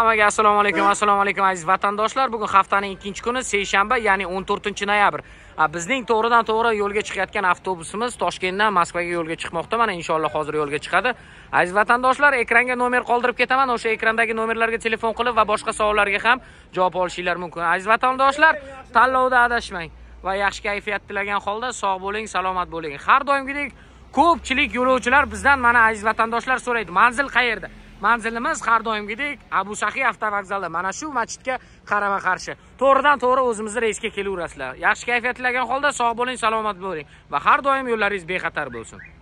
hammaga assalomu alaykum assalomu alaykum aziz vatandoshlar bugun haftaning ikkinchi kuni seshanba ya'ni 14 noyabr bizning to'g'ridan to'g'ri yo'lga chiqayotgan avtobusimiz toshkentdan moskvaga yo'lga chiqmoqda mana inshaalloh hozir yo'lga chiqadi aziz vatandoshlar ekranga nomer qoldirib ketaman o'sha ekrandagi nomerlarga telefon qilib va boshqa savollarga ham javob olishinglar mumkin aziz vatandoshlar tanlovda adashmang va yaxshi kayfiyat tilagan holda sog' bo'ling salomat bo'ling har doimgidek ko'pchilik yo'lovchilar bizdan mana aziz vatandoshlar so'raydi manzil qayerda manzilimiz har doimgidek abu sahiy avtovokzali mana shu masjidga qarama qarshi to'g'ridan to'g'ri o'zimizni reysga kelaverasizlar yaxshi kayfiyat tilagan holda sog' bo'ling salomat bo'ling va har doim yo'llaringiz bexatar bo'lsin